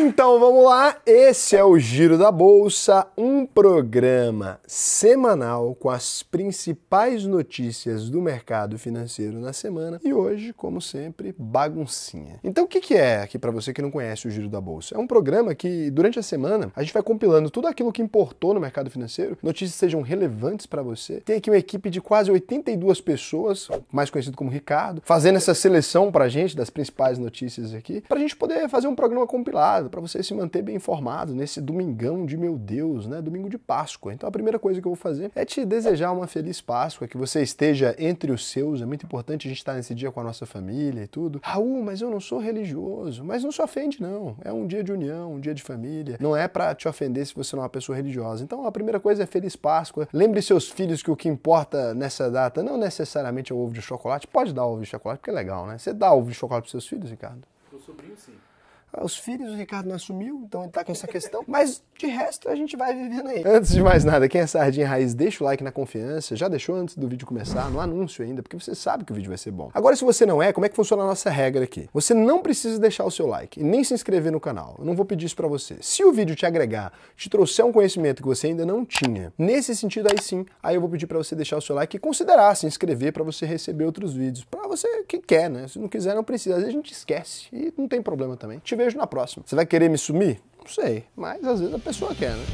Então vamos lá, esse é o Giro da Bolsa, um programa semanal com as principais notícias do mercado financeiro na semana e hoje, como sempre, baguncinha. Então o que, é aqui para você que não conhece o Giro da Bolsa? É um programa que durante a semana a gente vai compilando tudo aquilo que importou no mercado financeiro, notícias que sejam relevantes para você. Tem aqui uma equipe de quase 82 pessoas, mais conhecido como Ricardo, fazendo essa seleção para a gente das principais notícias aqui, para a gente poder fazer um programa compilado recado para você se manter bem informado nesse domingão de meu Deus, né? Domingo de Páscoa. Então a primeira coisa que eu vou fazer é te desejar uma feliz Páscoa, que você esteja entre os seus. É muito importante a gente estar nesse dia com a nossa família e tudo. Raul, mas eu não sou religioso. Mas não se ofende, não. É um dia de união, um dia de família. Não é para te ofender se você não é uma pessoa religiosa. Então a primeira coisa é feliz Páscoa. Lembre seus filhos que o que importa nessa data não necessariamente é o ovo de chocolate. Pode dar ovo de chocolate, porque é legal, né? Você dá ovo de chocolate para seus filhos, Ricardo? Pro sobrinho, sim. Ah, os filhos, o Ricardo não assumiu, então ele tá com essa questão. Mas de resto, a gente vai vivendo aí. Antes de mais nada, quem é Sardinha Raiz, deixa o like na confiança. Já deixou antes do vídeo começar, no anúncio ainda, porque você sabe que o vídeo vai ser bom. Agora, se você não é, como é que funciona a nossa regra aqui? Você não precisa deixar o seu like e nem se inscrever no canal. Eu não vou pedir isso pra você. Se o vídeo te agregar, te trouxer um conhecimento que você ainda não tinha, nesse sentido aí sim, aí eu vou pedir para você deixar o seu like e considerar se inscrever para você receber outros vídeos. para você que quer, né? Se não quiser, não precisa. Às vezes a gente esquece e não tem problema também vejo na próxima. Você vai querer me sumir? Não sei, mas às vezes a pessoa quer, né?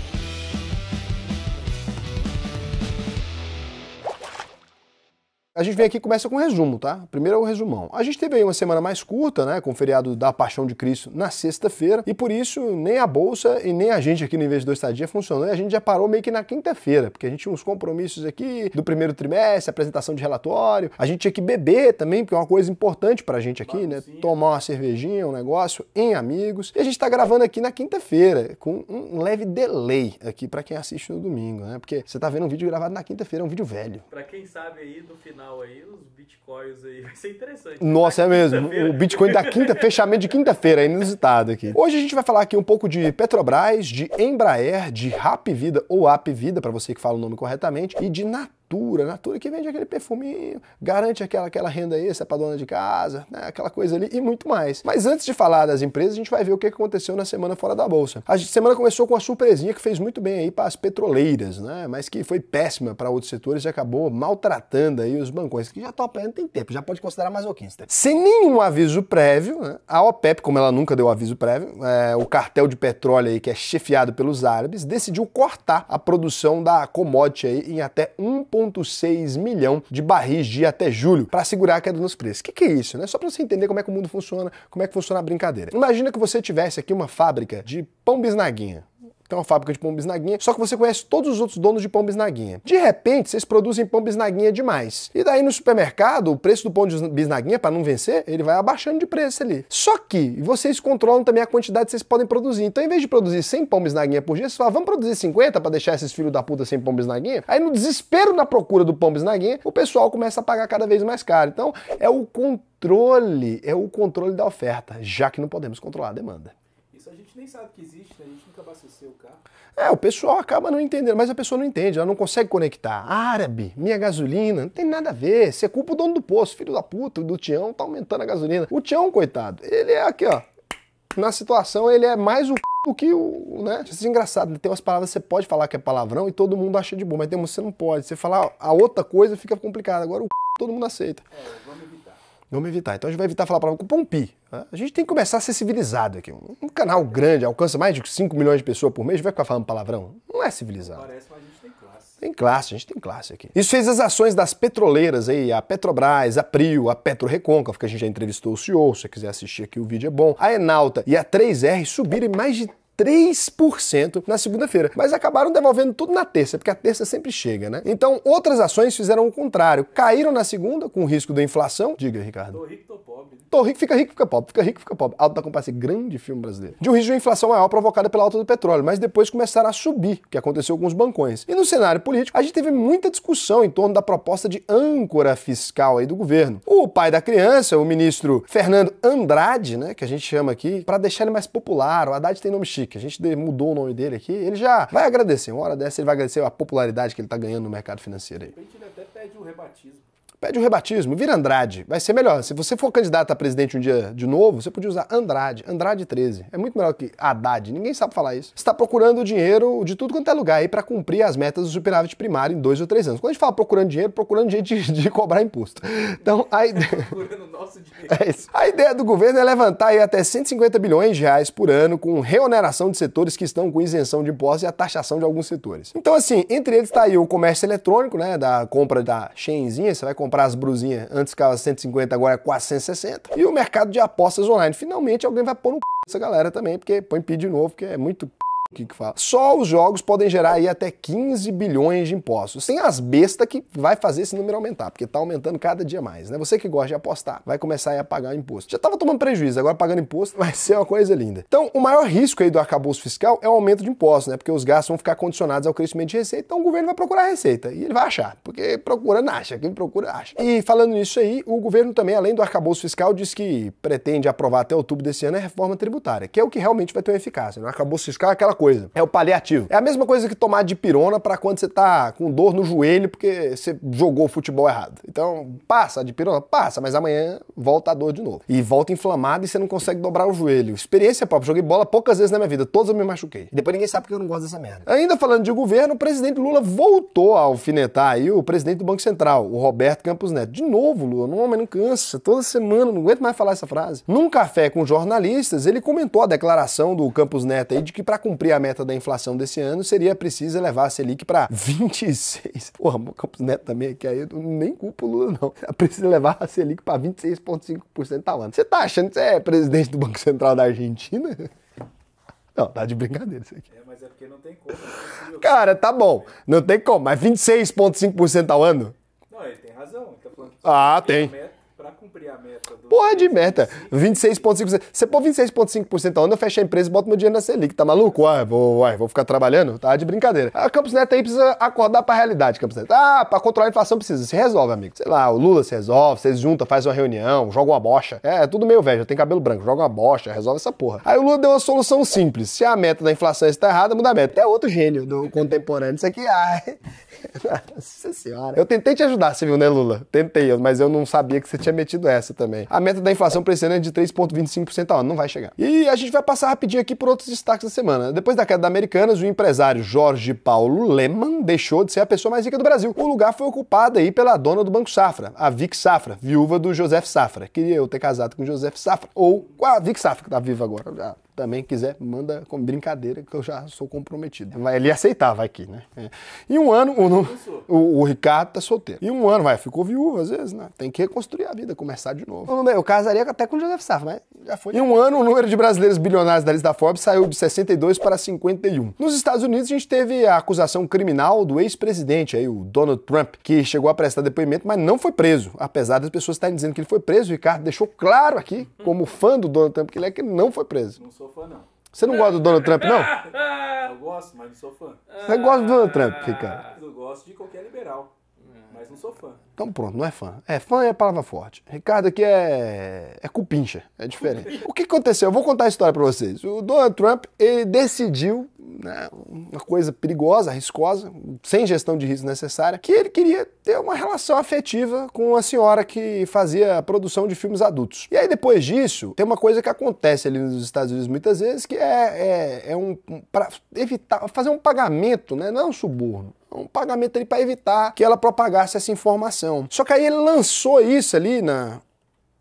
A gente vem aqui e começa com um resumo, tá? Primeiro é o resumão. A gente teve aí uma semana mais curta, né, com o feriado da Paixão de Cristo na sexta-feira, e por isso nem a bolsa e nem a gente aqui no Investidor Estadia funcionou, e a gente já parou meio que na quinta-feira, porque a gente tinha uns compromissos aqui do primeiro trimestre, apresentação de relatório, a gente tinha que beber também, porque é uma coisa importante pra gente aqui, né? Tomar uma cervejinha, um negócio em amigos. E a gente tá gravando aqui na quinta-feira, com um leve delay aqui para quem assiste no domingo, né? Porque você tá vendo um vídeo gravado na quinta-feira, é um vídeo velho. Pra quem sabe aí no final canal aí, os bitcoins aí, vai ser interessante. Nossa, é mesmo. O Bitcoin da quinta, fechamento de quinta-feira, é inusitado aqui. Hoje a gente vai falar aqui um pouco de Petrobras, de Embraer, de Rap Vida ou App Vida, para você que fala o nome corretamente, e de Natal. Natura, Natura né? que vende aquele perfuminho, garante aquela, aquela renda extra para dona de casa, né, aquela coisa ali e muito mais. Mas antes de falar das empresas, a gente vai ver o que aconteceu na semana fora da bolsa. A semana começou com uma surpresinha que fez muito bem aí para as petroleiras, né, mas que foi péssima para outros setores e acabou maltratando aí os bancões, que já estão apanhando tem tempo, já pode considerar mais masoquista. Sem nenhum aviso prévio, né, a OPEP, como ela nunca deu aviso prévio, é, o cartel de petróleo aí que é chefiado pelos árabes, decidiu cortar a produção da commodity aí em até 1 1,6 milhão de barris de até julho para segurar a queda nos preços. O que, que é isso? Né? Só para você entender como é que o mundo funciona, como é que funciona a brincadeira. Imagina que você tivesse aqui uma fábrica de pão bisnaguinha tem uma fábrica de pão bisnaguinha, só que você conhece todos os outros donos de pão bisnaguinha. De repente, vocês produzem pão bisnaguinha demais. E daí no supermercado, o preço do pão de bisnaguinha, para não vencer, ele vai abaixando de preço ali. Só que vocês controlam também a quantidade que vocês podem produzir. Então, em vez de produzir 100 pão bisnaguinha por dia, vocês falam, vamos produzir 50 para deixar esses filhos da puta sem pão bisnaguinha? Aí no desespero na procura do pão bisnaguinha, o pessoal começa a pagar cada vez mais caro. Então, é o controle, é o controle da oferta, já que não podemos controlar a demanda a gente nem sabe que existe, né? a gente nunca abasteceu o carro. É, o pessoal acaba não entendendo, mas a pessoa não entende, ela não consegue conectar. Árabe, minha gasolina, não tem nada a ver. Você culpa o dono do posto filho da puta, do Tião, tá aumentando a gasolina. O Tião, coitado, ele é aqui, ó. Na situação, ele é mais o que o, né? Isso é engraçado, né? tem umas palavras que você pode falar que é palavrão e todo mundo acha de bom mas tem umas que você não pode. Você falar a outra coisa fica complicado. Agora o c... todo mundo aceita. É, vamos Vamos evitar. Então a gente vai evitar falar a palavra cupom Né? A gente tem que começar a ser civilizado aqui. Um canal grande, alcança mais de 5 milhões de pessoas por mês, vai ficar falando palavrão? Não é civilizado. Parece, mas a gente tem classe. Tem classe, a gente tem classe aqui. Isso fez as ações das petroleiras aí, a Petrobras, a Prio, a Petro Reconca, que a gente já entrevistou o senhor, se você quiser assistir aqui o vídeo é bom. A Enalta e a 3R subirem mais de 3% na segunda-feira, mas acabaram devolvendo tudo na terça, porque a terça sempre chega, né? Então, outras ações fizeram o contrário, caíram na segunda com o risco da inflação. Diga, Ricardo. Tô rico, Tô rico, fica rico, fica pobre, fica rico, fica pobre. Alto da Compadecida, grande filme brasileiro. De um risco de inflação maior provocada pela alta do petróleo, mas depois começaram a subir, o que aconteceu com os bancões. E no cenário político, a gente teve muita discussão em torno da proposta de âncora fiscal aí do governo. O pai da criança, o ministro Fernando Andrade, né, que a gente chama aqui, para deixar ele mais popular, o Haddad tem nome chique, a gente mudou o nome dele aqui, ele já vai agradecer, uma hora dessa ele vai agradecer a popularidade que ele tá ganhando no mercado financeiro aí. De repente ele até pede um rebatismo. Pede o rebatismo, vira Andrade. Vai ser melhor. Se você for candidato a presidente um dia de novo, você podia usar Andrade, Andrade 13. É muito melhor que Haddad. Ninguém sabe falar isso. Está procurando dinheiro de tudo quanto é lugar aí para cumprir as metas do superávit primário em dois ou três anos. Quando a gente fala procurando dinheiro, procurando jeito de, de, cobrar imposto. Então, a ideia. Procurando nosso dinheiro. É isso. A ideia do governo é levantar aí até 150 bilhões de reais por ano com reoneração de setores que estão com isenção de impostos e a taxação de alguns setores. Então, assim, entre eles está aí o comércio eletrônico, né? Da compra da Shenzinha, você vai comprar comprar as brusinhas. Antes ficava 150, agora é 460. E o mercado de apostas online. Finalmente alguém vai pôr no c... essa galera também, porque põe PID de novo, porque é muito que, que fala. Só os jogos podem gerar aí até 15 bilhões de impostos. Sem as bestas que vai fazer esse número aumentar, porque tá aumentando cada dia mais, né? Você que gosta de apostar, vai começar a pagar imposto. Já tava tomando prejuízo, agora pagando imposto vai ser uma coisa linda. Então, o maior risco aí do arcabouço fiscal é o aumento de impostos, né? Porque os gastos vão ficar condicionados ao crescimento de receita, então o governo vai procurar receita e ele vai achar, porque procurando acha, quem procura acha. E falando nisso aí, o governo também, além do arcabouço fiscal, diz que pretende aprovar até outubro desse ano a reforma tributária, que é o que realmente vai ter uma eficácia. Né? O arcabouço fiscal é aquela coisa coisa. É o paliativo. É a mesma coisa que tomar de pirona para quando você tá com dor no joelho porque você jogou futebol errado. Então, passa de pirona, passa, mas amanhã volta a dor de novo. E volta inflamado e você não consegue dobrar o joelho. Experiência própria. Joguei bola poucas vezes na minha vida, todas eu me machuquei. depois ninguém sabe porque eu não gosto dessa merda. Ainda falando de governo, o presidente Lula voltou a alfinetar aí o presidente do Banco Central, o Roberto Campos Neto. De novo, Lula, não, mas não cansa. Toda semana, não aguento mais falar essa frase. Num café com jornalistas, ele comentou a declaração do Campos Neto aí de que para cumprir cumprir a meta da inflação desse ano, seria preciso elevar a Selic para 26. Porra, o Campos Neto também aqui, aí eu nem culpo o Lula, não. É Precisa levar a Selic para 26,5% ao ano. Você tá achando que você é presidente do Banco Central da Argentina? Não, tá de brincadeira isso aqui. É, mas é porque não tem como. Não é Cara, tá bom. Não tem como, mas 26,5% ao ano? Não, ele tem razão. Ele tá falando que ah, tem. Meta cumprir a meta. Do Porra de meta. 26,5%. Você pôr 26,5% ao ano, eu fecho a empresa e boto meu dinheiro na Selic. Tá maluco? Uai, vou, uai, vou ficar trabalhando? Tá de brincadeira. A Campos Neto aí precisa acordar pra realidade, Campos Neto. Ah, pra controlar a inflação precisa. Se resolve, amigo. Sei lá, o Lula se resolve, vocês juntam, faz uma reunião, joga uma bocha. É, é tudo meio velho, já tem cabelo branco, joga uma bocha, resolve essa porra. Aí o Lula deu uma solução simples. Se a meta da inflação está errada, muda a meta. É outro gênio do contemporâneo. Isso aqui, ai. Nossa senhora. Eu tentei te ajudar, você viu, né, Lula? Tentei, mas eu não sabia que você tinha metido essa também. A meta da inflação para esse ano é de 3,25% ao ano, não vai chegar. E a gente vai passar rapidinho aqui por outros destaques da semana. Depois da queda da Americanas, o empresário Jorge Paulo Lehmann deixou de ser a pessoa mais rica do Brasil. O lugar foi ocupado aí pela dona do Banco Safra, a Vic Safra, viúva do José Safra. Queria eu ter casado com o José Safra, ou com a Vic Safra, que tá viva agora também quiser, manda com brincadeira que eu já sou comprometido. Vai ele aceitar, vai aqui, né? É. E um ano, o, o, o, Ricardo tá solteiro. E um ano, vai, ficou viúvo às vezes, né? Tem que reconstruir a vida, começar de novo. Eu casaria até com o José Safra, mas já foi. Em um ano, o número de brasileiros bilionários da lista da Forbes saiu de 62 para 51. Nos Estados Unidos, a gente teve a acusação criminal do ex-presidente, aí, o Donald Trump, que chegou a prestar depoimento, mas não foi preso. Apesar das pessoas estarem dizendo que ele foi preso, o Ricardo deixou claro aqui, como fã do Donald Trump, que ele é que ele não foi preso. Não sou sou fã, não. Você não gosta do Donald Trump, não? Eu gosto, mas não sou fã. Você gosta do Donald Trump, Ricardo? Eu gosto de qualquer liberal. Mas não sou fã. Então pronto, não é fã. É fã é palavra forte. Ricardo aqui é é cupincha, é diferente. o que aconteceu? Eu vou contar a história para vocês. O Donald Trump ele decidiu né, uma coisa perigosa, arriscosa, sem gestão de risco necessária, que ele queria ter uma relação afetiva com a senhora que fazia a produção de filmes adultos. E aí depois disso tem uma coisa que acontece ali nos Estados Unidos muitas vezes que é, é, é um para evitar fazer um pagamento, né? Não é um suborno, um pagamento ali para evitar que ela propagasse essa informação. Só que aí ele lançou isso ali na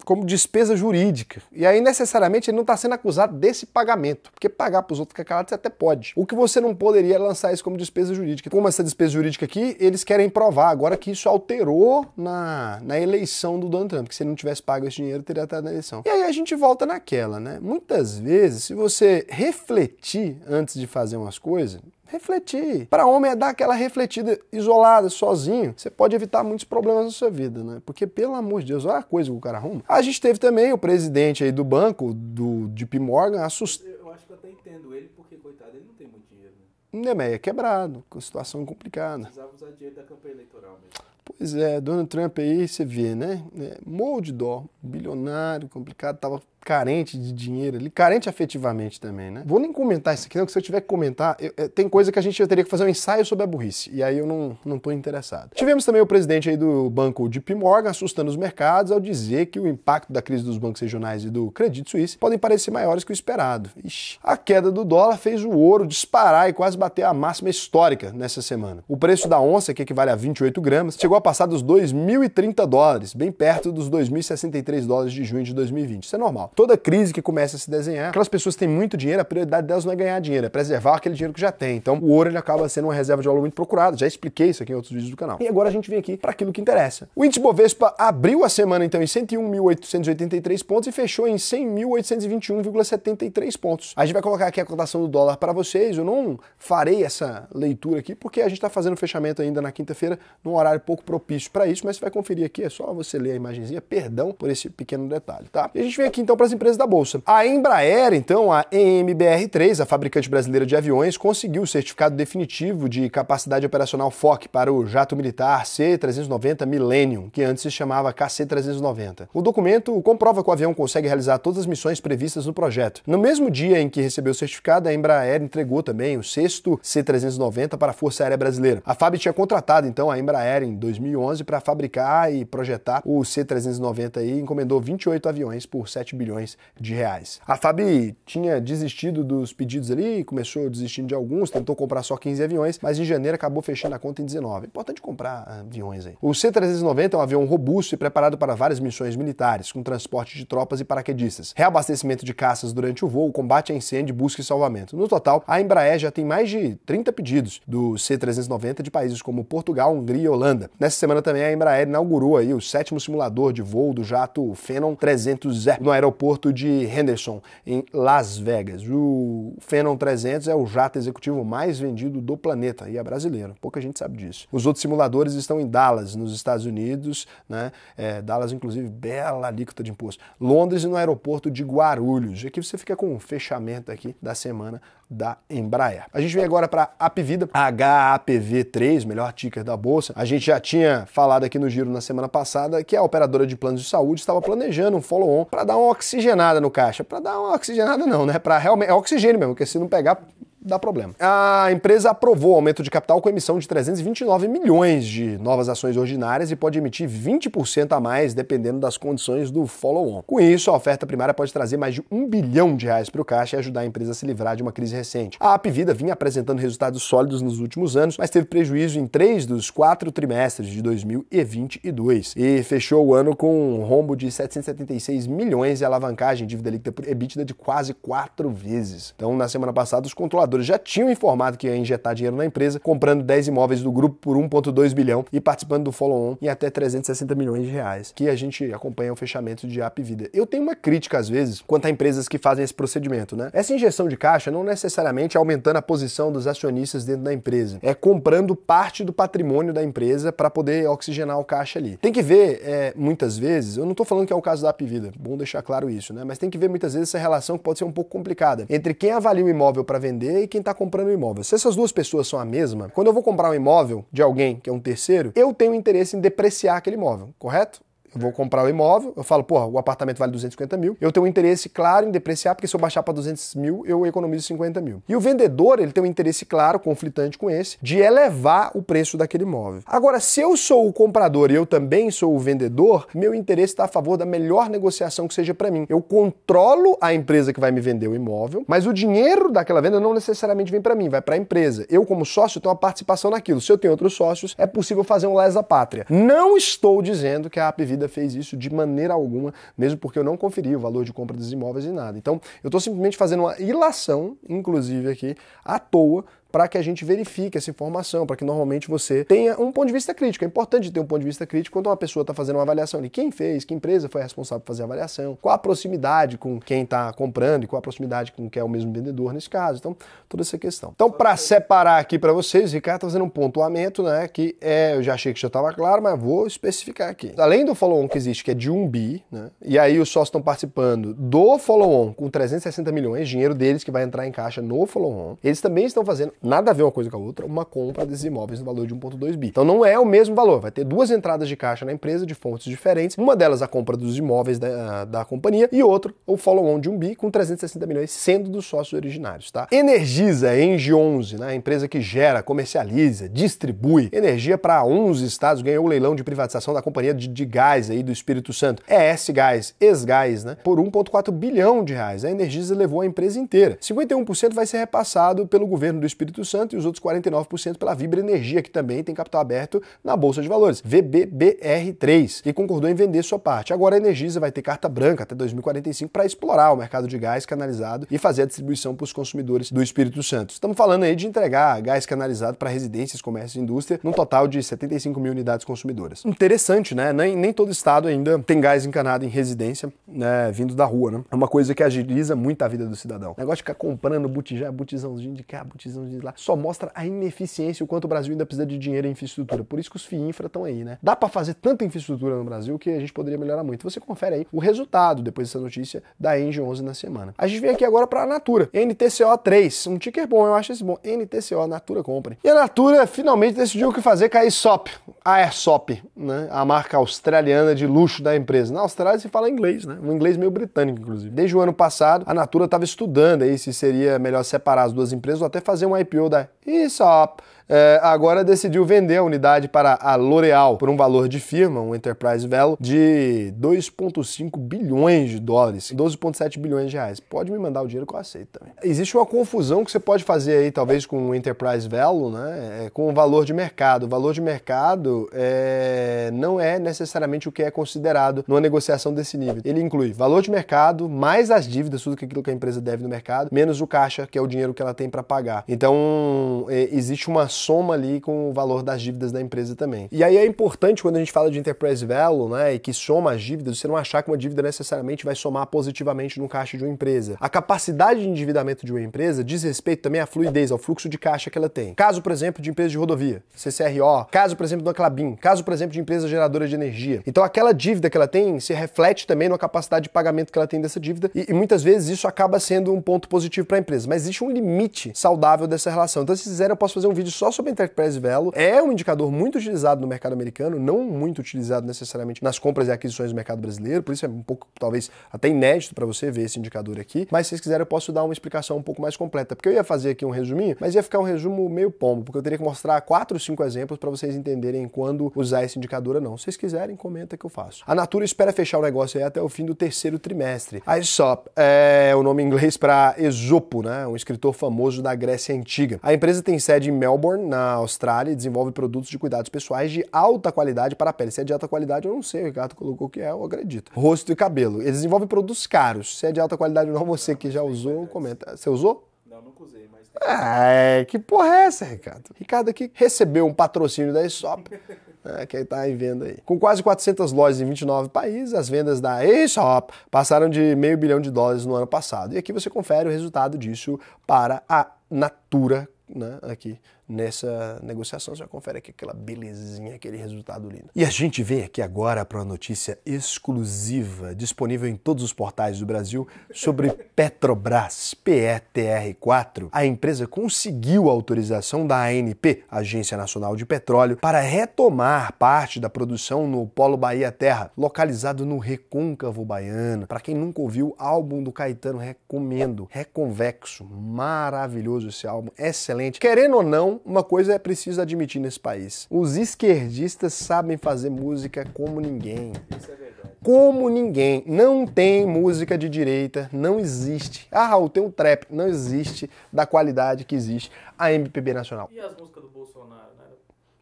como despesa jurídica. E aí, necessariamente, ele não está sendo acusado desse pagamento, porque pagar para os outros cacalados é você até pode. O que você não poderia é lançar isso como despesa jurídica. Como essa despesa jurídica aqui, eles querem provar agora que isso alterou na, na eleição do Donald Trump, que se ele não tivesse pago esse dinheiro, teria estado na eleição. E aí a gente volta naquela, né? Muitas vezes, se você refletir antes de fazer umas coisas, refletir. Para homem é dar aquela refletida isolada, sozinho. Você pode evitar muitos problemas na sua vida, né? Porque, pelo amor de Deus, olha a coisa que o cara arruma. A gente teve também o presidente aí do banco, do JP Morgan, assustado. Eu acho que eu até entendo ele, porque, coitado, ele não tem muito dinheiro, né? é quebrado, com situação complicada. Precisava usar dinheiro da campanha eleitoral mesmo. Pois é, Donald Trump aí, você vê, né? É, molde dó, bilionário, complicado, tava carente de dinheiro ali, carente afetivamente também, né? Vou nem comentar isso aqui, não, que se eu tiver que comentar, eu, é, tem coisa que a gente teria que fazer um ensaio sobre a burrice, e aí eu não, não tô interessado. Tivemos também o presidente aí do banco JP Morgan assustando os mercados ao dizer que o impacto da crise dos bancos regionais e do Credit Suisse podem parecer maiores que o esperado. Ixi. A queda do dólar fez o ouro disparar e quase bater a máxima histórica nessa semana. O preço da onça, que equivale a 28 gramas, chegou a passar dos 2.030 dólares, bem perto dos 2.063 dólares de junho de 2020. Isso é normal. Toda crise que começa a se desenhar, aquelas pessoas que têm muito dinheiro, a prioridade delas não é ganhar dinheiro, é preservar aquele dinheiro que já tem. Então, o ouro ele acaba sendo uma reserva de valor muito procurada. Já expliquei isso aqui em outros vídeos do canal. E agora a gente vem aqui para aquilo que interessa. O índice Bovespa abriu a semana então em 101.883 pontos e fechou em 100.821,73 pontos. A gente vai colocar aqui a cotação do dólar para vocês. Eu não farei essa leitura aqui porque a gente está fazendo fechamento ainda na quinta-feira, num horário pouco propício para isso, mas você vai conferir aqui, é só você ler a imagenzinha. Perdão por esse pequeno detalhe, tá? E a gente vem aqui então para para as empresas da Bolsa. A Embraer, então, a EMBR3, a fabricante brasileira de aviões, conseguiu o certificado definitivo de capacidade operacional FOC para o jato militar C-390 Millennium, que antes se chamava KC-390. O documento comprova que o avião consegue realizar todas as missões previstas no projeto. No mesmo dia em que recebeu o certificado, a Embraer entregou também o sexto C-390 para a Força Aérea Brasileira. A FAB tinha contratado, então, a Embraer em 2011 para fabricar e projetar o C-390 e encomendou 28 aviões por 7 bilhões milhões de reais. A FAB tinha desistido dos pedidos ali, começou desistindo de alguns, tentou comprar só 15 aviões, mas em janeiro acabou fechando a conta em 19. Importante comprar aviões aí. O C-390 é um avião robusto e preparado para várias missões militares, com transporte de tropas e paraquedistas, reabastecimento de caças durante o voo, combate a incêndio, busca e salvamento. No total, a Embraer já tem mais de 30 pedidos do C-390 de países como Portugal, Hungria e Holanda. Nessa semana também a Embraer inaugurou aí o sétimo simulador de voo do jato Phenom 300 z no aeroporto aeroporto de Henderson, em Las Vegas. O Phenom 300 é o jato executivo mais vendido do planeta e é brasileiro, pouca gente sabe disso. Os outros simuladores estão em Dallas, nos Estados Unidos, né? É, Dallas, inclusive, bela alíquota de imposto. Londres e no aeroporto de Guarulhos. Aqui você fica com um fechamento aqui da semana da Embraer. A gente vem agora para a Apvida, HAPV3, melhor ticker da bolsa. A gente já tinha falado aqui no giro na semana passada que a operadora de planos de saúde estava planejando um follow-on para dar uma oxigenada no caixa, para dar uma oxigenada não, né? Para realmente é oxigênio mesmo, porque se não pegar dá problema. A empresa aprovou o aumento de capital com emissão de 329 milhões de novas ações ordinárias e pode emitir 20% a mais, dependendo das condições do follow-on. Com isso, a oferta primária pode trazer mais de um bilhão de reais para o caixa e ajudar a empresa a se livrar de uma crise recente. A Apvida vinha apresentando resultados sólidos nos últimos anos, mas teve prejuízo em três dos quatro trimestres de 2022 e fechou o ano com um rombo de 776 milhões e alavancagem dívida líquida por EBITDA de quase quatro vezes. Então, na semana passada, os controladores já tinham informado que ia injetar dinheiro na empresa, comprando 10 imóveis do grupo por 1,2 bilhão e participando do follow-on em até 360 milhões de reais, que a gente acompanha o fechamento de App Vida. Eu tenho uma crítica, às vezes, quanto a empresas que fazem esse procedimento, né? Essa injeção de caixa não necessariamente é aumentando a posição dos acionistas dentro da empresa, é comprando parte do patrimônio da empresa para poder oxigenar o caixa ali. Tem que ver, é, muitas vezes, eu não estou falando que é o caso da App Vida, bom deixar claro isso, né? Mas tem que ver muitas vezes essa relação que pode ser um pouco complicada entre quem avalia o imóvel para vender e quem está comprando o imóvel. Se essas duas pessoas são a mesma, quando eu vou comprar um imóvel de alguém que é um terceiro, eu tenho interesse em depreciar aquele imóvel, correto? Eu vou comprar o um imóvel, eu falo, porra, o apartamento vale 250 mil, eu tenho um interesse claro em depreciar, porque se eu baixar para 200 mil, eu economizo 50 mil. E o vendedor, ele tem um interesse claro, conflitante com esse, de elevar o preço daquele imóvel. Agora, se eu sou o comprador e eu também sou o vendedor, meu interesse está a favor da melhor negociação que seja para mim. Eu controlo a empresa que vai me vender o imóvel, mas o dinheiro daquela venda não necessariamente vem para mim, vai para a empresa. Eu, como sócio, tenho uma participação naquilo. Se eu tenho outros sócios, é possível fazer um lesa pátria. Não estou dizendo que a AppVida ainda fez isso de maneira alguma, mesmo porque eu não conferi o valor de compra dos imóveis e nada. Então, eu estou simplesmente fazendo uma ilação, inclusive aqui, à toa, para que a gente verifique essa informação, para que normalmente você tenha um ponto de vista crítico. É importante ter um ponto de vista crítico quando uma pessoa está fazendo uma avaliação de quem fez, que empresa foi responsável por fazer a avaliação, qual a proximidade com quem está comprando e qual a proximidade com quem é o mesmo vendedor nesse caso. Então, toda essa questão. Então, para separar aqui para vocês, o Ricardo está fazendo um pontuamento, né, que é, eu já achei que já estava claro, mas vou especificar aqui. Além do follow-on que existe, que é de um bi, né, e aí os sócios estão participando do follow-on com 360 milhões, dinheiro deles que vai entrar em caixa no follow-on, eles também estão fazendo nada a ver uma coisa com a outra, uma compra desses imóveis no valor de 1,2 bi. Então não é o mesmo valor, vai ter duas entradas de caixa na empresa de fontes diferentes, uma delas a compra dos imóveis da, ah, da companhia e outro o follow-on de 1 bi com 360 milhões sendo dos sócios originários, tá? Energisa Engie 11, né, a empresa que gera, comercializa, distribui energia para 11 estados, ganhou o leilão de privatização da companhia de, de gás aí do Espírito Santo, ES é Gás, Ex-Gás, né, por 1,4 bilhão de reais. A Energisa levou a empresa inteira. 51% vai ser repassado pelo governo do Espírito Espírito Santo e os outros 49% pela Vibra Energia, que também tem capital aberto na Bolsa de Valores, VBBR3, que concordou em vender sua parte. Agora a Energisa vai ter carta branca até 2045 para explorar o mercado de gás canalizado e fazer a distribuição para os consumidores do Espírito Santo. Estamos falando aí de entregar gás canalizado para residências, comércio e indústria, num total de 75 mil unidades consumidoras. Interessante, né? Nem, nem todo estado ainda tem gás encanado em residência, né? Vindo da rua, né? É uma coisa que agiliza muito a vida do cidadão. O negócio de ficar comprando botijão, botijãozinho de cá, botijãozinho lá, só mostra a ineficiência, o quanto o Brasil ainda precisa de dinheiro em infraestrutura. Por isso que os Infra estão aí, né? Dá para fazer tanta infraestrutura no Brasil que a gente poderia melhorar muito. Você confere aí o resultado depois dessa notícia da Engie 11 na semana. A gente vem aqui agora para a Natura, NTCO3, um ticker bom, eu acho esse bom. NTCO, Natura Compre. E a Natura finalmente decidiu o que fazer com a ESOP, a ESOP, né? A marca australiana de luxo da empresa. Na Austrália se fala inglês, né? Um inglês meio britânico, inclusive. Desde o ano passado, a Natura estava estudando aí se seria melhor separar as duas empresas ou até fazer um IPO IPO da ESOP é, agora decidiu vender a unidade para a L'Oréal por um valor de firma, um enterprise value, de 2,5 bilhões de dólares, 12,7 bilhões de reais. Pode me mandar o dinheiro que eu aceito também. Existe uma confusão que você pode fazer aí, talvez com o enterprise value, né? É, com o valor de mercado. O valor de mercado é, não é necessariamente o que é considerado numa negociação desse nível. Ele inclui valor de mercado, mais as dívidas, tudo aquilo que a empresa deve no mercado, menos o caixa, que é o dinheiro que ela tem para pagar. Então, é, existe uma soma ali com o valor das dívidas da empresa também. E aí é importante quando a gente fala de enterprise value, né, e que soma as dívidas, você não achar que uma dívida necessariamente vai somar positivamente no caixa de uma empresa. A capacidade de endividamento de uma empresa diz respeito também à fluidez, ao fluxo de caixa que ela tem. Caso, por exemplo, de empresa de rodovia, CCRO, caso, por exemplo, da Clabin, caso, por exemplo, de empresa geradora de energia. Então aquela dívida que ela tem se reflete também na capacidade de pagamento que ela tem dessa dívida e, e muitas vezes isso acaba sendo um ponto positivo para a empresa, mas existe um limite saudável dessa relação. Então se quiser eu posso fazer um vídeo só sobre Enterprise Value. É um indicador muito utilizado no mercado americano, não muito utilizado necessariamente nas compras e aquisições do mercado brasileiro, por isso é um pouco, talvez, até inédito para você ver esse indicador aqui. Mas se vocês quiserem, eu posso dar uma explicação um pouco mais completa, porque eu ia fazer aqui um resuminho, mas ia ficar um resumo meio pombo, porque eu teria que mostrar quatro, cinco exemplos para vocês entenderem quando usar esse indicador ou não. Se vocês quiserem, comenta que eu faço. A Natura espera fechar o negócio aí até o fim do terceiro trimestre. A Aesop é o nome em inglês para Esopo, né? Um escritor famoso da Grécia Antiga. A empresa tem sede em Melbourne na Austrália, e desenvolve produtos de cuidados pessoais de alta qualidade para a pele. Se é de alta qualidade, eu não sei, o Ricardo colocou que é, eu acredito. Rosto e cabelo. Eles desenvolvem produtos caros. Se é de alta qualidade ou não, você que já usou, comenta. Você usou? Não, nunca usei, mas. Ah, é que porra é essa, Ricardo? Ricardo aqui recebeu um patrocínio da ESOP. É, né, que tá em venda aí. Com quase 400 lojas em 29 países, as vendas da Aesop passaram de meio bilhão de dólares no ano passado. E aqui você confere o resultado disso para a Natura, né, aqui nessa negociação. Você confere aqui aquela belezinha, aquele resultado lindo. E a gente vem aqui agora para uma notícia exclusiva, disponível em todos os portais do Brasil, sobre Petrobras, PETR4. A empresa conseguiu a autorização da ANP, Agência Nacional de Petróleo, para retomar parte da produção no Polo Bahia Terra, localizado no Recôncavo Baiano. Para quem nunca ouviu, álbum do Caetano, recomendo. Reconvexo, maravilhoso esse álbum, excelente. Querendo ou não, uma coisa é preciso admitir nesse país: os esquerdistas sabem fazer música como ninguém. É como ninguém. Não tem música de direita, não existe. Ah, Raul, tem um trap, não existe da qualidade que existe a MPB nacional. E as músicas do Bolsonaro, né?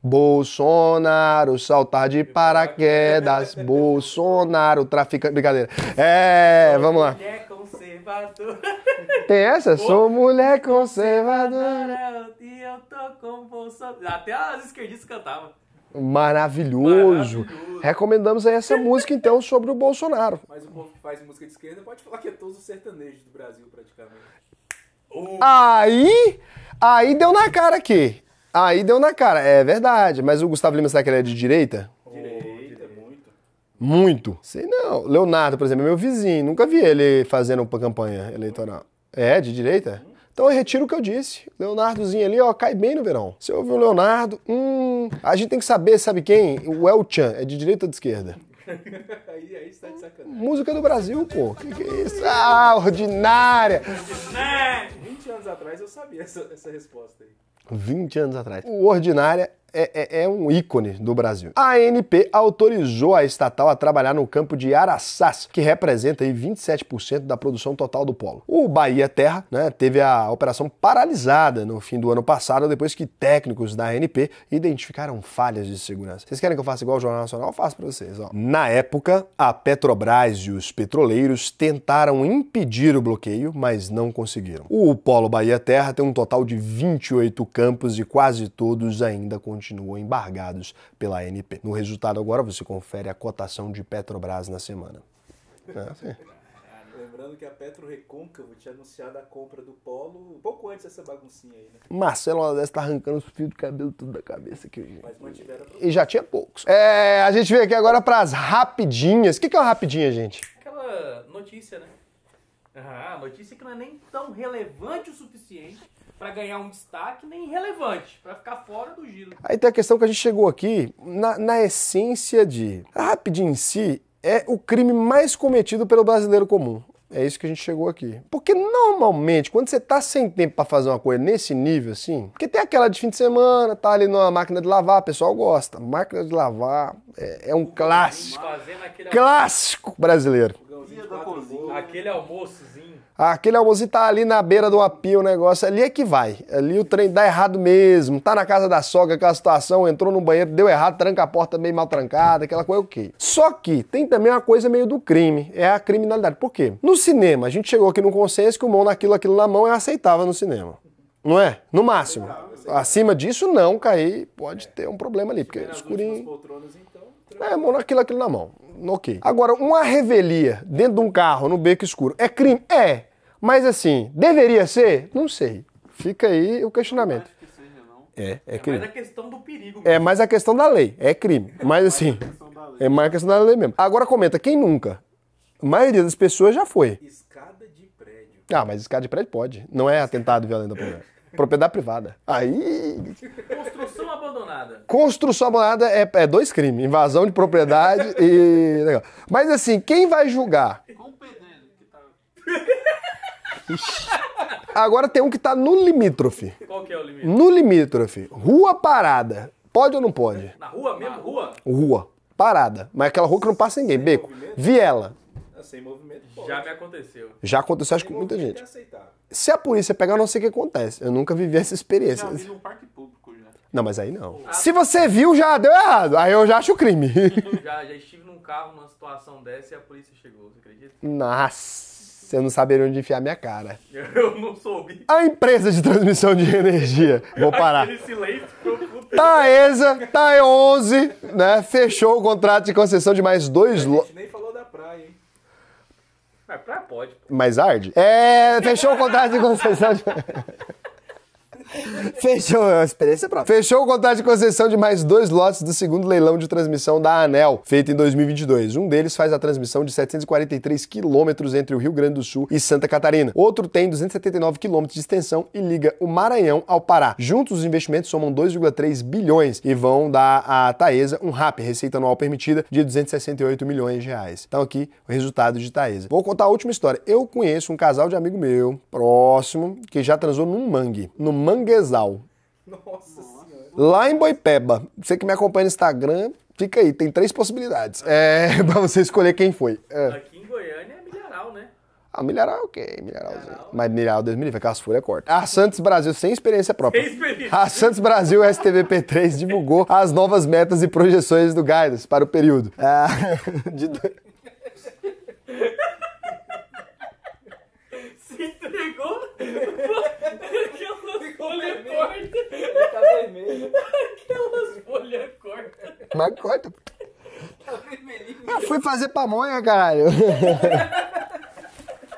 Bolsonaro, saltar de paraquedas, Bolsonaro, traficante. Brincadeira. É, vamos lá. Mulher conservadora. Tem essa? Sou mulher conservadora eu tô com Bolsonaro. Até as esquerdistas cantavam. Maravilhoso. Maravilhoso. Recomendamos aí essa música, então, sobre o Bolsonaro. Mas o povo que faz música de esquerda pode falar que é todos os sertanejos do Brasil, praticamente. Oh. Aí, aí deu na cara aqui. Aí deu na cara, é verdade. Mas o Gustavo Lima, será que ele é de direita? Direita, é muito. Muito? Sei não. Leonardo, por exemplo, é meu vizinho. Nunca vi ele fazendo uma campanha eleitoral. É, de direita? Hum. Então eu retiro o que eu disse. Leonardozinho ali, ó, cai bem no verão. Se ouviu o Leonardo, hum. A gente tem que saber, sabe quem? O El Chan, é de direita ou de esquerda? aí, aí está de sacanagem. Música do Brasil, pô. Que que é isso? Ah, ordinária! 20 anos atrás eu sabia essa, essa resposta aí. 20 anos atrás. O Ordinária é, é, é, um ícone do Brasil. A ANP autorizou a estatal a trabalhar no campo de Araçás, que representa aí 27% da produção total do polo. O Bahia Terra né, teve a operação paralisada no fim do ano passado, depois que técnicos da ANP identificaram falhas de segurança. Vocês querem que eu faça igual ao Jornal Nacional? Eu faço para vocês. Ó. Na época, a Petrobras e os petroleiros tentaram impedir o bloqueio, mas não conseguiram. O polo Bahia Terra tem um total de 28 campos e quase todos ainda com continuam embargados pela ANP. No resultado agora você confere a cotação de Petrobras na semana. É, Lembrando que a Petro Recôncavo tinha anunciado a compra do Polo um pouco antes dessa baguncinha aí, né? Marcelo Alves está tá arrancando os fios de cabelo tudo da cabeça aqui Mas mantiveram E já tinha poucos. É, a gente veio aqui agora para as rapidinhas. O que, que é uma rapidinha, gente? Aquela notícia, né? Ah, notícia é que não é nem tão relevante o suficiente para ganhar um destaque nem relevante, para ficar fora do giro. Aí tem a questão que a gente chegou aqui na, na essência de. A rapidinha em si é o crime mais cometido pelo brasileiro comum. É isso que a gente chegou aqui. Porque normalmente, quando você tá sem tempo para fazer uma coisa nesse nível assim, porque tem aquela de fim de semana, tá ali numa máquina de lavar, o pessoal gosta. Máquina de lavar é, é um clássico. Clássico brasileiro. Aquele almoçozinho Aquele almoço tá ali na beira do apio, o negócio ali é que vai. Ali o trem dá errado mesmo. Tá na casa da sogra, aquela situação, entrou no banheiro, deu errado, tranca a porta meio mal trancada, aquela coisa, ok. Só que tem também uma coisa meio do crime, é a criminalidade. Por quê? No cinema, a gente chegou aqui no consenso que o mão naquilo, aquilo na mão é aceitável no cinema. Não é? No máximo. Acima disso, não cair, pode ter um problema ali, porque é escurinho. Então, é, mão naquilo, aquilo na mão. Ok. Agora, uma revelia dentro de um carro, no beco escuro, é crime? É. Mas assim, deveria ser? Não sei. Fica aí o questionamento. Que seja, é, é, é crime. mais a questão do perigo. É mesmo. É mais a questão da lei. É crime. É mas assim, é mais a questão da lei mesmo. Agora comenta, quem nunca? A maioria das pessoas já foi. Escada de prédio. Ah, mas escada de prédio pode. Não é atentado violento propriedade. propriedade privada. Aí. Construção abandonada. Construção abandonada é, é dois crimes: invasão de propriedade e. Mas assim, quem vai julgar? Com o né, que tá. Agora tem um que tá no limítrofe. Qual que é o limítrofe? No limítrofe. Rua parada. Pode ou não pode? Na rua mesmo? Na rua? Rua. Parada. Mas aquela rua que não passa ninguém. Sem Beco. Movimento? Viela. É, sem movimento pode. Já me aconteceu. Já aconteceu, acho que muita gente. Se a polícia pegar, eu não sei o que acontece. Eu nunca vivi essa experiência. Eu já vi num parque público já. Não, mas aí não. Ah. Se você viu, já deu errado. Aí eu já acho crime. já, já estive num carro, numa situação dessa e a polícia chegou, você acredita? Nossa se eu não saberia onde enfiar minha cara. Eu não soube. A empresa de transmissão de energia. Vou parar. silêncio Taesa, Tae 11, né? Fechou o contrato de concessão de mais dois lotes. A gente nem falou da praia, hein? Mas praia pode. Mas arde? É, fechou o contrato de concessão de. Fechou é a experiência própria. Fechou o contrato de concessão de mais dois lotes do segundo leilão de transmissão da ANEL, feito em 2022. Um deles faz a transmissão de 743 quilômetros entre o Rio Grande do Sul e Santa Catarina. Outro tem 279 quilômetros de extensão e liga o Maranhão ao Pará. Juntos, os investimentos somam 2,3 bilhões e vão dar à Taesa um RAP, receita anual permitida, de 268 milhões de reais. Então aqui o resultado de Taesa. Vou contar a última história. Eu conheço um casal de amigo meu, próximo, que já transou num mangue. No mangue Manguezal. Nossa Senhora. Lá em Boipeba. Você que me acompanha no Instagram, fica aí. Tem três possibilidades. É, pra você escolher quem foi. É. Aqui em Goiânia é milharal, né? Ah, milharal, ok. Milharal. Mas milharal, Deus me livre, as folhas corta. A Santos Brasil, sem experiência própria. Sem experiência. A Santos Brasil STVP3 divulgou as novas metas e projeções do Guidance para o período. Ah, de... Se entregou? folha corta. tá vermelho. Aquelas folhas corta. Mas corta. Tá vermelhinho. Eu ah, fui fazer pamonha, caralho.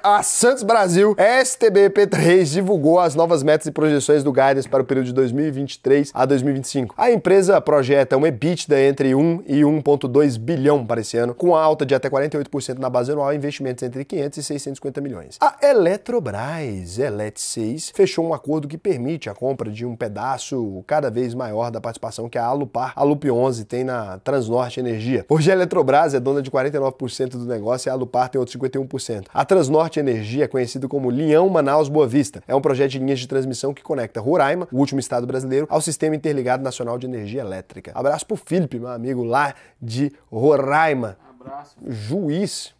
a Santos Brasil, STBP3, divulgou as novas metas e projeções do guidance para o período de 2023 a 2025. A empresa projeta um EBITDA entre 1 e 1,2 bilhão para esse ano, com alta de até 48% na base anual e investimentos entre 500 e 650 milhões. A Eletrobras, Elet 6, fechou um acordo que permite a compra de um pedaço cada vez maior da participação que a Alupar, Alup 11, tem na Transnorte Energia. Hoje a Eletrobras é dona de 49% do negócio e a Alupar tem outros 51%. A Transnorte Forte Energia, conhecido como Leão Manaus Boa Vista. É um projeto de linhas de transmissão que conecta Roraima, o último estado brasileiro, ao Sistema Interligado Nacional de Energia Elétrica. Abraço pro Felipe, meu amigo lá de Roraima. Abraço. Juiz.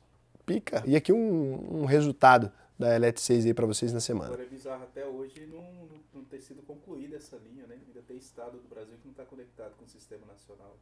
Pica. E aqui um, um resultado da Elet 6 aí pra vocês na semana. Agora é bizarro até hoje não, não, ter sido concluída essa linha, né? Ainda tem estado do Brasil que não tá conectado com o sistema nacional.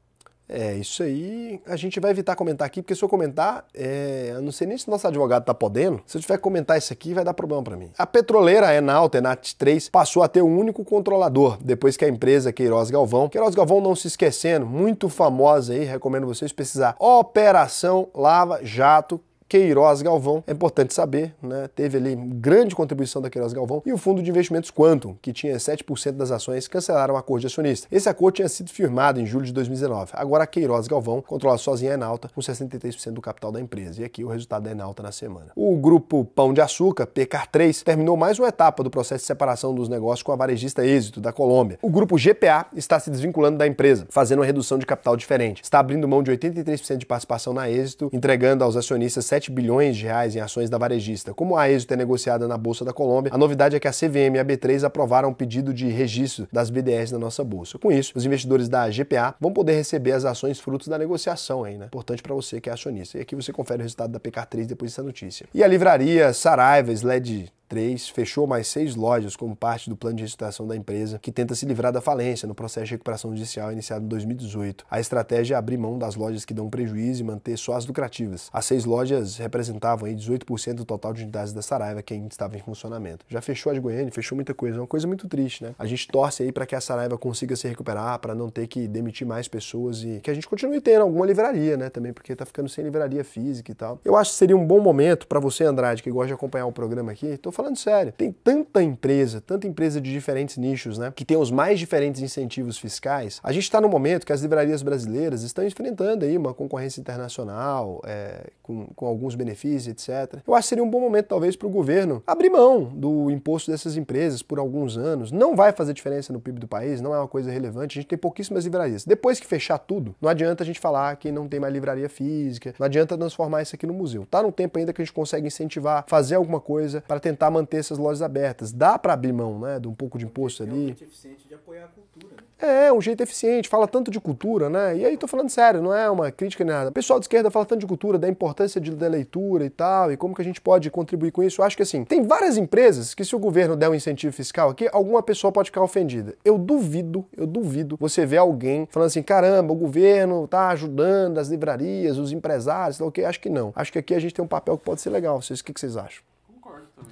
É, isso aí a gente vai evitar comentar aqui, porque se eu comentar, é, eu não sei nem se nosso advogado tá podendo. Se eu tiver que comentar isso aqui, vai dar problema para mim. A petroleira Enalta, Enat 3, passou a ter um único controlador, depois que a empresa Queiroz Galvão, Queiroz Galvão não se esquecendo, muito famosa aí, recomendo vocês pesquisar Operação Lava Jato Queiroz Galvão. É importante saber, né? Teve ali grande contribuição da Queiroz Galvão e o fundo de investimentos Quantum, que tinha 7% das ações, cancelaram o acordo de acionista. Esse acordo tinha sido firmado em julho de 2019. Agora a Queiroz Galvão controla sozinha a Enalta com 63% do capital da empresa. E aqui o resultado da Enalta na semana. O grupo Pão de Açúcar, Pecar 3, terminou mais uma etapa do processo de separação dos negócios com a varejista Êxito da Colômbia. O grupo GPA está se desvinculando da empresa, fazendo uma redução de capital diferente. Está abrindo mão de 83% de participação na Êxito, entregando aos acionistas 7 7 bilhões de reais em ações da varejista. Como a Êxito é negociada na Bolsa da Colômbia, a novidade é que a CVM e a B3 aprovaram um pedido de registro das BDRs na nossa bolsa. Com isso, os investidores da GPA vão poder receber as ações frutos da negociação hein? né? Importante para você que é acionista. E aqui você confere o resultado da PK3 depois dessa notícia. E a livraria Saraiva, LED 2023, fechou mais seis lojas como parte do plano de reestruturação da empresa, que tenta se livrar da falência no processo de recuperação judicial iniciado em 2018. A estratégia é abrir mão das lojas que dão prejuízo e manter só as lucrativas. As seis lojas representavam aí 18% do total de unidades da Saraiva que ainda estava em funcionamento. Já fechou a de Goiânia, fechou muita coisa, é uma coisa muito triste, né? A gente torce aí para que a Saraiva consiga se recuperar, para não ter que demitir mais pessoas e que a gente continue tendo alguma livraria, né, também, porque tá ficando sem livraria física e tal. Eu acho que seria um bom momento para você, Andrade, que gosta de acompanhar o programa aqui. Tô falando sério. Tem tanta empresa, tanta empresa de diferentes nichos, né? Que tem os mais diferentes incentivos fiscais. A gente está no momento que as livrarias brasileiras estão enfrentando aí uma concorrência internacional, é, com, com alguns benefícios, etc. Eu acho que seria um bom momento, talvez, para o governo abrir mão do imposto dessas empresas por alguns anos. Não vai fazer diferença no PIB do país, não é uma coisa relevante. A gente tem pouquíssimas livrarias. Depois que fechar tudo, não adianta a gente falar que não tem mais livraria física, não adianta transformar isso aqui no museu. Tá no tempo ainda que a gente consegue incentivar, fazer alguma coisa para tentar manter essas lojas abertas. Dá para abrir mão né, de um pouco de imposto ali. É um jeito eficiente de apoiar a cultura. Né? É, é, um jeito eficiente. Fala tanto de cultura, né? E aí tô falando sério, não é uma crítica nem nada. O pessoal de esquerda fala tanto de cultura, da importância de, da leitura e tal, e como que a gente pode contribuir com isso. Eu acho que assim, tem várias empresas que se o governo der um incentivo fiscal aqui, alguma pessoa pode ficar ofendida. Eu duvido, eu duvido você ver alguém falando assim, caramba, o governo tá ajudando as livrarias, os empresários, tal, ok o quê. Acho que não. Acho que aqui a gente tem um papel que pode ser legal. Vocês, o que, que vocês acham?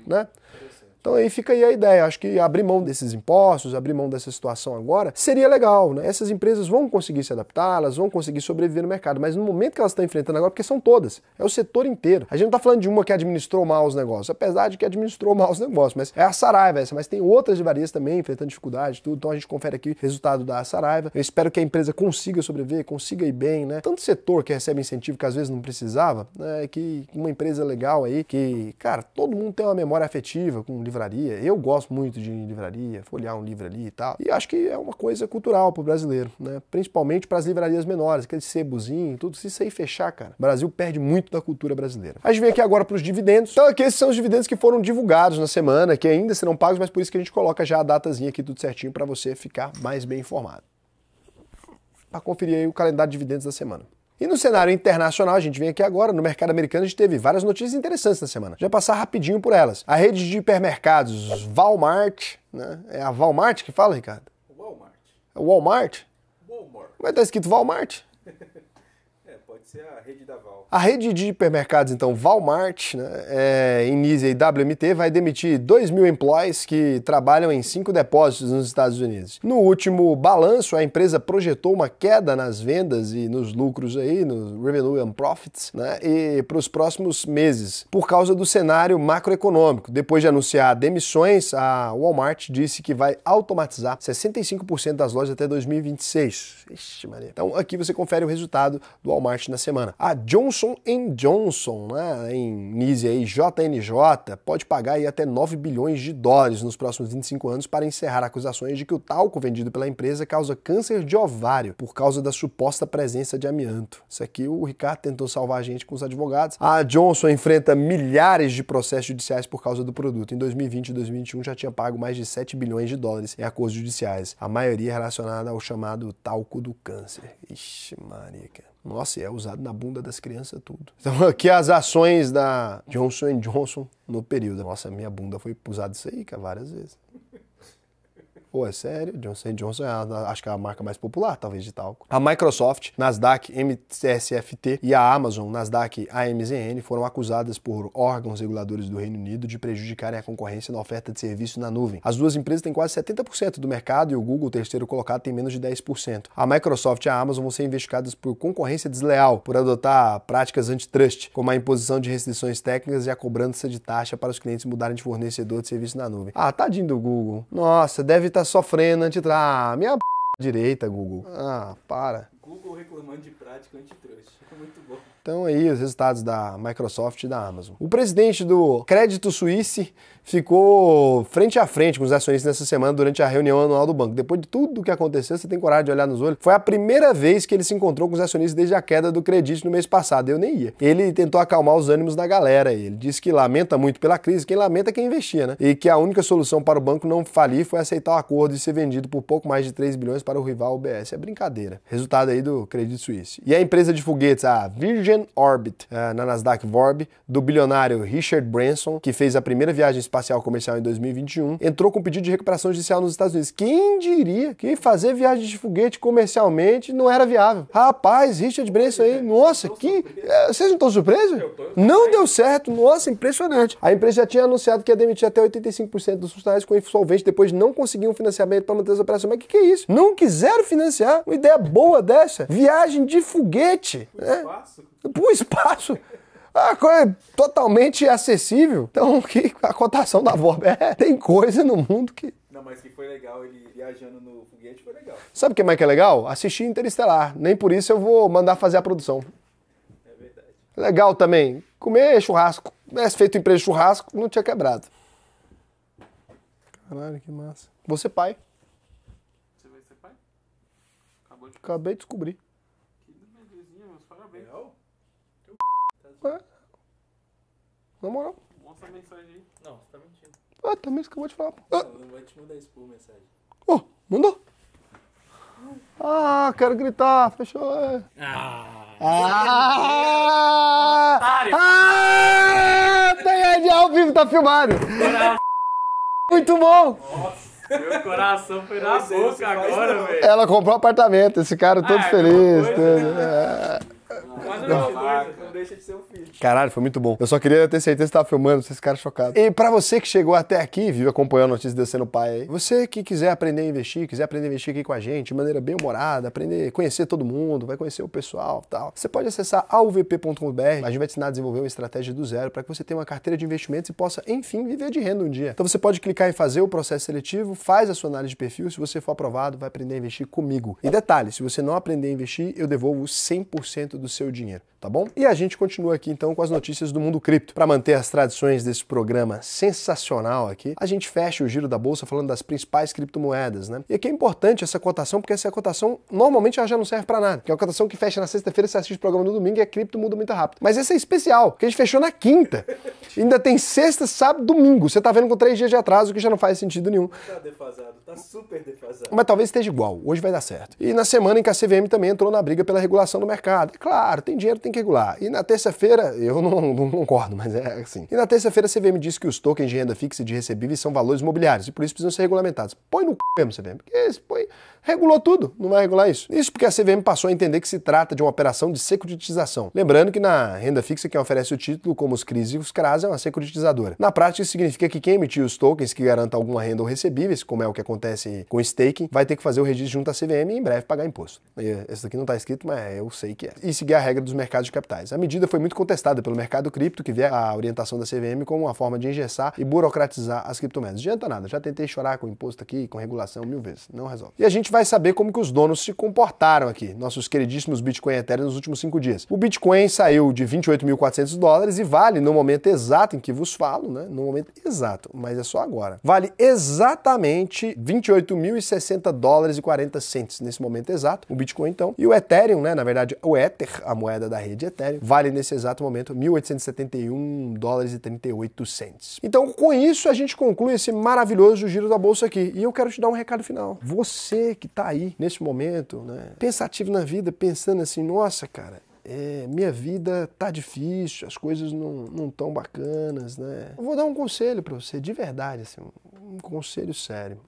Да? Então aí fica aí a ideia. Acho que abrir mão desses impostos, abrir mão dessa situação agora, seria legal. Né? Essas empresas vão conseguir se adaptar, elas vão conseguir sobreviver no mercado, mas no momento que elas estão enfrentando agora, porque são todas, é o setor inteiro. A gente não está falando de uma que administrou mal os negócios, apesar de que administrou mal os negócios, mas é a Saraiva essa, mas tem outras de varias também enfrentando dificuldade tudo. Então a gente confere aqui o resultado da Saraiva. Eu espero que a empresa consiga sobreviver, consiga ir bem, né? Tanto setor que recebe incentivo que às vezes não precisava, né? que uma empresa legal aí, que, cara, todo mundo tem uma memória afetiva com livraria. Eu gosto muito de livraria, folhear um livro ali e tal. E acho que é uma coisa cultural pro brasileiro, né? Principalmente para as livrarias menores, aquele sebozinho, tudo. isso aí fechar, cara, o Brasil perde muito da cultura brasileira. A gente vem aqui agora para os dividendos. Então, aqui esses são os dividendos que foram divulgados na semana, que ainda serão pagos, mas por isso que a gente coloca já a datazinha aqui tudo certinho para você ficar mais bem informado. Para conferir aí o calendário de dividendos da semana. E no cenário internacional, a gente vem aqui agora, no mercado americano, a gente teve várias notícias interessantes na semana. Já passar rapidinho por elas. A rede de hipermercados Walmart, né? É a Walmart que fala, Ricardo? Walmart. É Walmart? Walmart. que tá escrito Walmart? ser a rede da Val. A rede de hipermercados, então, Walmart, né, é, Inisia e WMT, vai demitir 2 mil employees que trabalham em cinco depósitos nos Estados Unidos. No último balanço, a empresa projetou uma queda nas vendas e nos lucros aí, no revenue and profits, né, e para os próximos meses, por causa do cenário macroeconômico. Depois de anunciar demissões, a Walmart disse que vai automatizar 65% das lojas até 2026. Ixi, Maria. Então, aqui você confere o resultado do Walmart na semana. A ah, Johnson Johnson, né, em NISE aí, JNJ, pode pagar aí até 9 bilhões de dólares nos próximos 25 anos para encerrar acusações de que o talco vendido pela empresa causa câncer de ovário por causa da suposta presença de amianto. Isso aqui o Ricardo tentou salvar a gente com os advogados. A ah, Johnson enfrenta milhares de processos judiciais por causa do produto. Em 2020 e 2021 já tinha pago mais de 7 bilhões de dólares em acordos judiciais, a maioria relacionada ao chamado talco do câncer. Ixi, Maria, cara. Nossa, e é usado na bunda das crianças tudo. Então aqui as ações da Johnson Johnson no período. Nossa, minha bunda foi usada isso aí, cara, várias vezes. Pô, é sério? Johnson Johnson é a, acho que é a marca mais popular, talvez, de talco. A Microsoft, Nasdaq, MTSFT e a Amazon, Nasdaq, AMZN, foram acusadas por órgãos reguladores do Reino Unido de prejudicarem a concorrência na oferta de serviço na nuvem. As duas empresas têm quase 70% do mercado e o Google, terceiro colocado, tem menos de 10%. A Microsoft e a Amazon vão ser investigadas por concorrência desleal, por adotar práticas antitrust, como a imposição de restrições técnicas e a cobrança de taxa para os clientes mudarem de fornecedor de serviço na nuvem. Ah, tadinho do Google. Nossa, deve estar tá direita tá sofrendo antitrust. Tá, ah, minha p... direita, Google. Ah, para. Google reclamando de prática antitrust. Muito bom. Então aí os resultados da Microsoft e da Amazon. O presidente do Crédito Suíço ficou frente a frente com os acionistas nessa semana durante a reunião anual do banco. Depois de tudo o que aconteceu, você tem coragem de olhar nos olhos. Foi a primeira vez que ele se encontrou com os acionistas desde a queda do crédito no mês passado. Eu nem ia. Ele tentou acalmar os ânimos da galera. Ele disse que lamenta muito pela crise. Quem lamenta é quem investia, né? E que a única solução para o banco não falir foi aceitar o acordo e ser vendido por pouco mais de 3 bilhões para o rival UBS. É brincadeira. Resultado aí do Crédito Suíço. E a empresa de foguetes, a Virgin Orbit, eh, na Nasdaq Vorb, do bilionário Richard Branson, que fez a primeira viagem espacial comercial em 2021, entrou com pedido de recuperação judicial nos Estados Unidos. Quem diria que fazer viagem de foguete comercialmente não era viável? Rapaz, Richard Branson aí, nossa, que. Eh, vocês não estão surpresos? Não deu certo, nossa, impressionante. A empresa já tinha anunciado que ia demitir até 85% dos funcionários com insolvente depois de não conseguir um financiamento para manter as operações. Mas o que, que é isso? Não quiseram financiar? Uma ideia boa dessa? Viagem de foguete. Né? Fácil por espaço. A coisa é totalmente acessível. Então, que a cotação da Vorb é. Tem coisa no mundo que. Não, mas que foi legal ele viajando no foguete, foi legal. Sabe o que mais que é legal? Assistir Interestelar. Nem por isso eu vou mandar fazer a produção. É verdade. Legal também. Comer churrasco. Se tivesse feito empresa churrasco, não tinha quebrado. Caralho, que massa. Você pai. Você vai ser pai? Acabou de... Acabei de descobrir. Que belezinha, meus parabéns. Legal? É. Na moral. Mostra a mensagem aí. Não, você tá mentindo. Ah, também tá isso acabou de falar. Ah. Não, não vai te mandar expor mensagem. Oh, mandou. Ah, quero gritar. Fechou. É. Ah. Ah! Otário. Ah! Tem de ao vivo, tá filmado. Muito bom. Nossa. Meu coração foi na boca agora, velho. Ela comprou um apartamento, esse cara todo ah, é feliz. Né? É não, não, não deixa de ser um filho. Caralho, foi muito bom. Eu só queria ter certeza que tava filmando, vocês ficaram chocados. E pra você que chegou até aqui, viu, acompanhando a notícia de sendo pai aí, você que quiser aprender a investir, quiser aprender a investir aqui com a gente de maneira bem humorada, aprender, conhecer todo mundo, vai conhecer o pessoal tal, você pode acessar alvp.com.br. A gente vai te ensinar a desenvolver uma estratégia do zero para que você tenha uma carteira de investimentos e possa, enfim, viver de renda um dia. Então você pode clicar em fazer o processo seletivo, faz a sua análise de perfil, se você for aprovado, vai aprender a investir comigo. E detalhe, se você não aprender a investir, eu devolvo 100% do seu dinheiro dinheiro, tá bom? E a gente continua aqui então com as notícias do mundo cripto. Para manter as tradições desse programa sensacional aqui, a gente fecha o giro da bolsa falando das principais criptomoedas, né? E aqui é importante essa cotação, porque essa cotação normalmente ela já não serve para nada, que é uma cotação que fecha na sexta-feira, você assiste o programa no domingo e a cripto muda muito rápido. Mas essa é especial, que a gente fechou na quinta. Ainda tem sexta, sábado, domingo. Você tá vendo com três dias de atraso, que já não faz sentido nenhum. Tá defasado Tá super defasado. Mas talvez esteja igual, hoje vai dar certo. E na semana em que a CVM também entrou na briga pela regulação do mercado. É claro, tem dinheiro, tem que regular. E na terça-feira, eu não, não, concordo, mas é assim. E na terça-feira a CVM disse que os tokens de renda fixa e de recebíveis são valores imobiliários e por isso precisam ser regulamentados. Põe no c mesmo, CVM, porque põe regulou tudo, não vai regular isso. Isso porque a CVM passou a entender que se trata de uma operação de securitização. Lembrando que na renda fixa quem oferece o título, como os CRIs e os CRAS, é uma securitizadora. Na prática, isso significa que quem emitir os tokens que garanta alguma renda ou recebíveis, como é o que acontece com staking, vai ter que fazer o registro junto à CVM e em breve pagar imposto. Esse aqui não está escrito, mas eu sei que é. E seguir a regra dos mercados de capitais. A medida foi muito contestada pelo mercado cripto, que vê a orientação da CVM como uma forma de engessar e burocratizar as criptomoedas. Não adianta nada, já tentei chorar com imposto aqui, com regulação mil vezes, não resolve. E a gente vai vai saber como que os donos se comportaram aqui, nossos queridíssimos Bitcoin e Ethereum nos últimos cinco dias. O Bitcoin saiu de 28.400 dólares e vale, no momento exato em que vos falo, né? No momento exato, mas é só agora. Vale exatamente 28.060 dólares e 40 centes nesse momento exato, o Bitcoin então. E o Ethereum, né? Na verdade, o Ether, a moeda da rede Ethereum, vale nesse exato momento 1.871 dólares e 38 centes. Então, com isso, a gente conclui esse maravilhoso giro da bolsa aqui. E eu quero te dar um recado final. Você que está aí neste momento, né? pensativo na vida, pensando assim, nossa, cara, é, minha vida tá difícil, as coisas não, não tão bacanas, né? Eu vou dar um conselho para você, de verdade, assim, um, um conselho sério.